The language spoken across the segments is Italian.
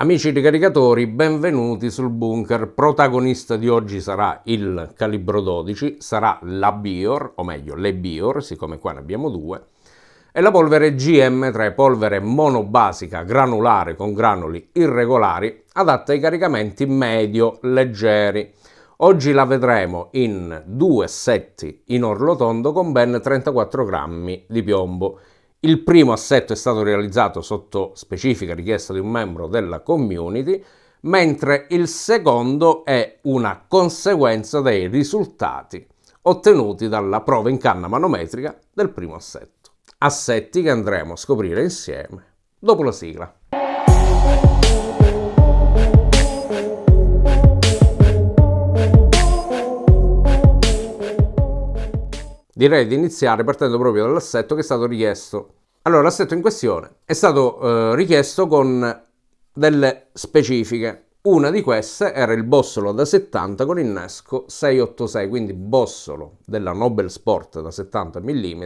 Amici ricaricatori, benvenuti sul bunker. Protagonista di oggi sarà il calibro 12, sarà la Bior, o meglio le Bior, siccome qua ne abbiamo due, e la polvere GM3, polvere monobasica granulare con granuli irregolari, adatta ai caricamenti medio-leggeri. Oggi la vedremo in due setti in orlo tondo con ben 34 grammi di piombo. Il primo assetto è stato realizzato sotto specifica richiesta di un membro della community, mentre il secondo è una conseguenza dei risultati ottenuti dalla prova in canna manometrica del primo assetto. Assetti che andremo a scoprire insieme dopo la sigla. Direi di iniziare partendo proprio dall'assetto che è stato richiesto. Allora, l'assetto in questione è stato eh, richiesto con delle specifiche. Una di queste era il bossolo da 70 con innesco 686, quindi bossolo della Nobel Sport da 70 mm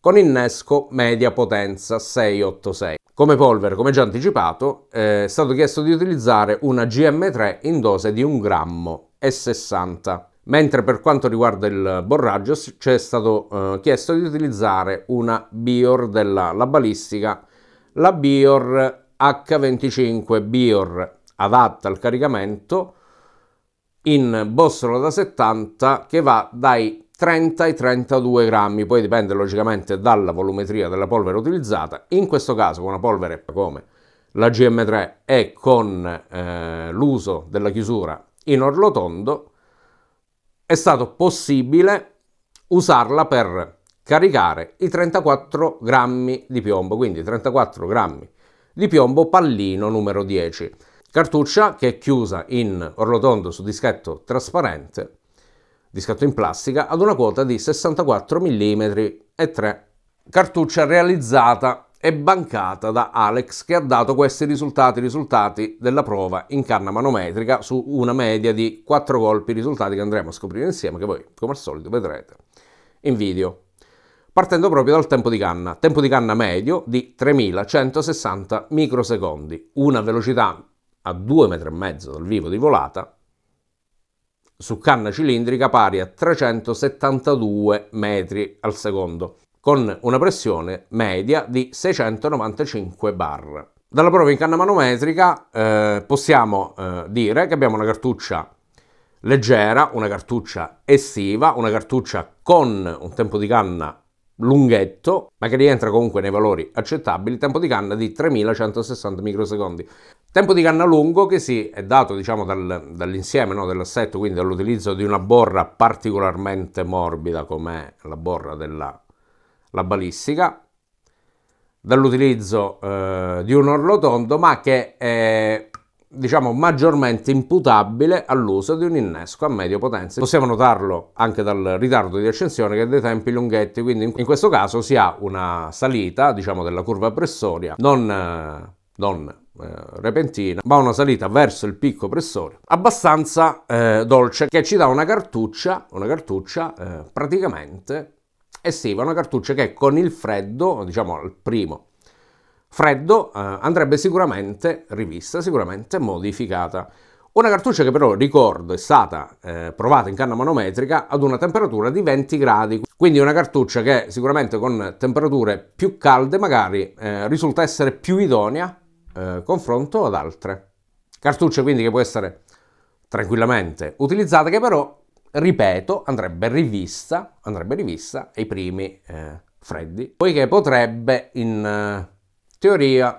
con innesco media potenza 686. Come polvere, come già anticipato, eh, è stato chiesto di utilizzare una GM3 in dose di 1 grammo e 60. Mentre per quanto riguarda il borraggio ci è stato eh, chiesto di utilizzare una Bior della la balistica, la Bior H25 Bior adatta al caricamento in bossola da 70 che va dai 30 ai 32 grammi, poi dipende logicamente dalla volumetria della polvere utilizzata, in questo caso con una polvere come la GM3 e con eh, l'uso della chiusura in orlotondo è stato possibile usarla per caricare i 34 grammi di piombo, quindi 34 grammi di piombo pallino numero 10. Cartuccia che è chiusa in orlotondo su dischetto trasparente, dischetto in plastica, ad una quota di 64 mm e 3. Cartuccia realizzata è bancata da Alex che ha dato questi risultati, risultati della prova in canna manometrica su una media di 4 colpi, risultati che andremo a scoprire insieme che voi come al solito vedrete in video. Partendo proprio dal tempo di canna, tempo di canna medio di 3160 microsecondi, una velocità a 2,5 metri dal vivo di volata su canna cilindrica pari a 372 metri al secondo con una pressione media di 695 bar. Dalla prova in canna manometrica eh, possiamo eh, dire che abbiamo una cartuccia leggera, una cartuccia estiva, una cartuccia con un tempo di canna lunghetto, ma che rientra comunque nei valori accettabili, tempo di canna di 3160 microsecondi. Tempo di canna lungo che si è dato diciamo dal, dall'insieme no, dell'assetto, quindi dall'utilizzo di una borra particolarmente morbida come la borra della la balistica, dall'utilizzo eh, di un orlo tondo ma che è diciamo maggiormente imputabile all'uso di un innesco a medio potenza. Possiamo notarlo anche dal ritardo di accensione che dei tempi lunghetti, quindi in questo caso si ha una salita, diciamo, della curva pressoria non, eh, non eh, repentina, ma una salita verso il picco pressorio abbastanza eh, dolce che ci dà una cartuccia, una cartuccia eh, praticamente eh sì, va una cartuccia che con il freddo, diciamo il primo freddo, eh, andrebbe sicuramente rivista, sicuramente modificata. Una cartuccia che però, ricordo, è stata eh, provata in canna manometrica ad una temperatura di 20 gradi, quindi una cartuccia che sicuramente con temperature più calde magari eh, risulta essere più idonea eh, confronto ad altre. Cartuccia quindi che può essere tranquillamente utilizzata, che però ripeto, andrebbe rivista, andrebbe rivista ai primi eh, freddi, poiché potrebbe in eh, teoria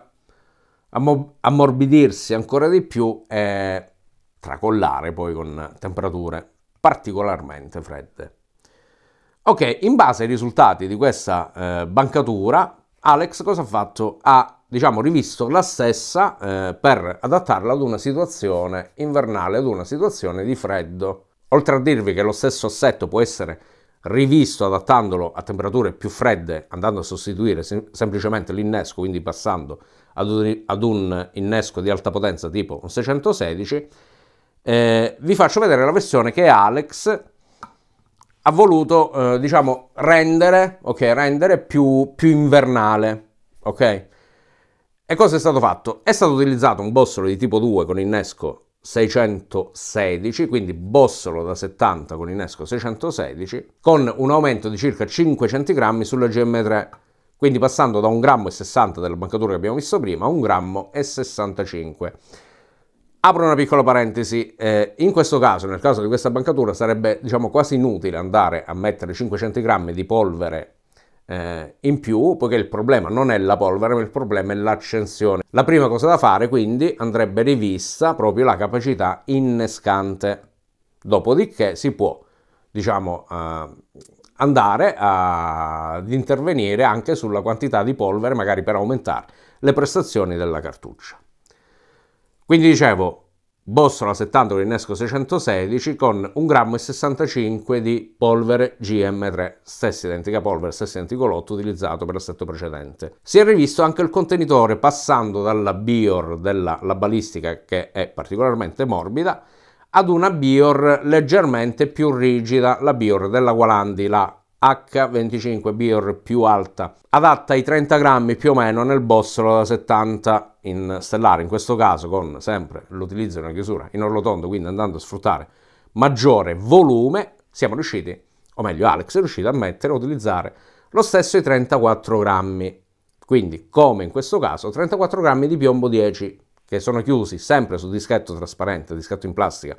ammorbidirsi ancora di più e tracollare poi con temperature particolarmente fredde. Ok, in base ai risultati di questa eh, bancatura, Alex cosa ha fatto? Ha diciamo, rivisto la stessa eh, per adattarla ad una situazione invernale, ad una situazione di freddo. Oltre a dirvi che lo stesso assetto può essere rivisto adattandolo a temperature più fredde, andando a sostituire sem semplicemente l'innesco, quindi passando ad un, ad un, innesco di alta potenza tipo un 616, eh, vi faccio vedere la versione che Alex ha voluto, eh, diciamo, rendere, okay, rendere più, più, invernale, ok? E cosa è stato fatto? È stato utilizzato un bossolo di tipo 2 con innesco 616, quindi Bossolo da 70 con innesco 616, con un aumento di circa 5 centigrammi sulla GM3, quindi passando da 1,60 grammo della bancatura che abbiamo visto prima a 1,65 grammo. Apro una piccola parentesi, eh, in questo caso, nel caso di questa bancatura, sarebbe diciamo, quasi inutile andare a mettere 500 grammi di polvere eh, in più, poiché il problema non è la polvere, ma il problema è l'accensione. La prima cosa da fare quindi andrebbe rivista proprio la capacità innescante. Dopodiché si può, diciamo, eh, andare a, ad intervenire anche sulla quantità di polvere, magari per aumentare le prestazioni della cartuccia. Quindi dicevo, Bossola 70 con innesco 616 con 1,65 g di polvere GM3, stessa identica polvere, stesso identico lotto utilizzato per l'assetto precedente. Si è rivisto anche il contenitore passando dalla Bior della balistica che è particolarmente morbida ad una Bior leggermente più rigida, la Bior della Gualandi, la H25 Beer più alta, adatta ai 30 grammi più o meno nel bossolo da 70 in stellare, in questo caso con sempre l'utilizzo di una chiusura in orlotondo, quindi andando a sfruttare maggiore volume, siamo riusciti, o meglio Alex è riuscito a mettere, a utilizzare lo stesso i 34 grammi, quindi come in questo caso 34 grammi di piombo 10 che sono chiusi sempre su dischetto trasparente, dischetto in plastica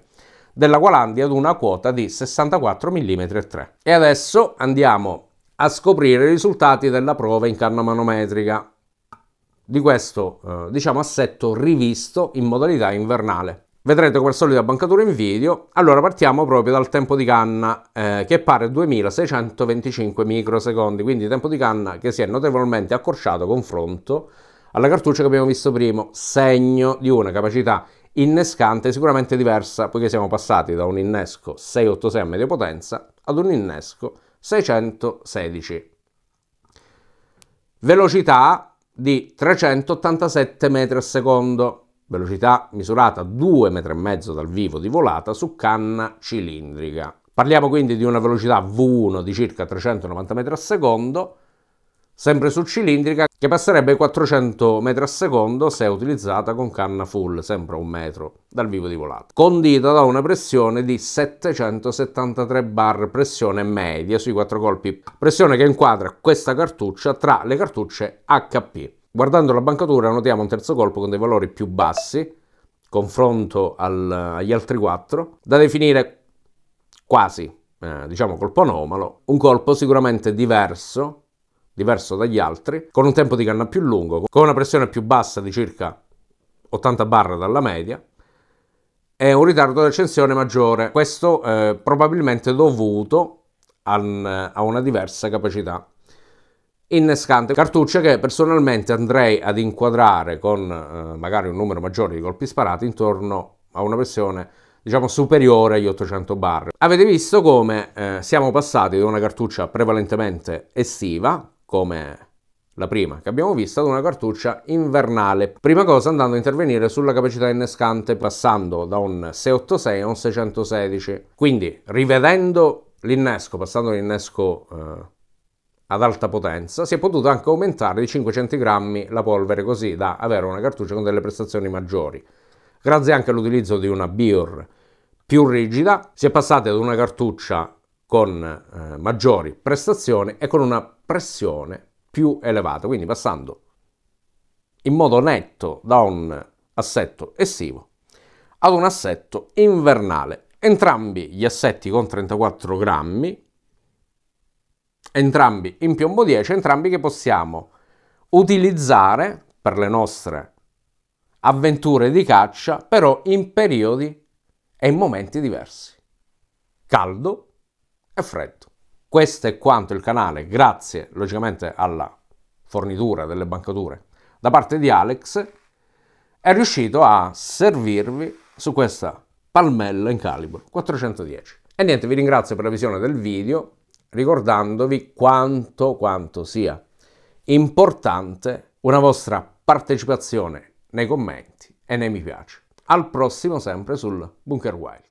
della Qualandia ad una quota di 64 mm E adesso andiamo a scoprire i risultati della prova in canna manometrica di questo eh, diciamo assetto rivisto in modalità invernale. Vedrete come al solito la bancatura in video. Allora partiamo proprio dal tempo di canna eh, che pare 2625 microsecondi, quindi tempo di canna che si è notevolmente accorciato confronto alla cartuccia che abbiamo visto prima, segno di una capacità innescante sicuramente diversa, poiché siamo passati da un innesco 686 a media potenza ad un innesco 616. Velocità di 387 metri al secondo, velocità misurata 2,5 metri dal vivo di volata su canna cilindrica. Parliamo quindi di una velocità V1 di circa 390 metri al secondo, sempre su cilindrica, che passerebbe 400 m al secondo se utilizzata con canna full, sempre un metro dal vivo di volata, condita da una pressione di 773 bar pressione media sui quattro colpi, pressione che inquadra questa cartuccia tra le cartucce HP. Guardando la bancatura notiamo un terzo colpo con dei valori più bassi, confronto al, agli altri quattro, da definire quasi, eh, diciamo colpo anomalo, un colpo sicuramente diverso diverso dagli altri, con un tempo di canna più lungo, con una pressione più bassa di circa 80 bar dalla media e un ritardo di accensione maggiore, questo eh, probabilmente dovuto a, una diversa capacità innescante cartucce che personalmente andrei ad inquadrare con eh, magari un numero maggiore di colpi sparati intorno a una pressione diciamo superiore agli 800 bar. Avete visto come eh, siamo passati da una cartuccia prevalentemente estiva come la prima che abbiamo visto ad una cartuccia invernale. Prima cosa andando a intervenire sulla capacità innescante passando da un 686 a un 616. Quindi rivedendo l'innesco, passando l'innesco eh, ad alta potenza, si è potuta anche aumentare di 500 grammi la polvere così da avere una cartuccia con delle prestazioni maggiori. Grazie anche all'utilizzo di una BIOR più rigida, si è passati ad una cartuccia con eh, maggiori prestazioni e con una pressione più elevata, quindi passando in modo netto da un assetto estivo ad un assetto invernale. Entrambi gli assetti con 34 grammi, entrambi in piombo 10, entrambi che possiamo utilizzare per le nostre avventure di caccia, però in periodi e in momenti diversi. Caldo e freddo. Questo è quanto il canale, grazie logicamente alla fornitura delle bancature da parte di Alex, è riuscito a servirvi su questa palmella in calibro 410. E niente, vi ringrazio per la visione del video, ricordandovi quanto, quanto sia importante una vostra partecipazione nei commenti e nei mi piace. Al prossimo sempre sul Bunker Wild.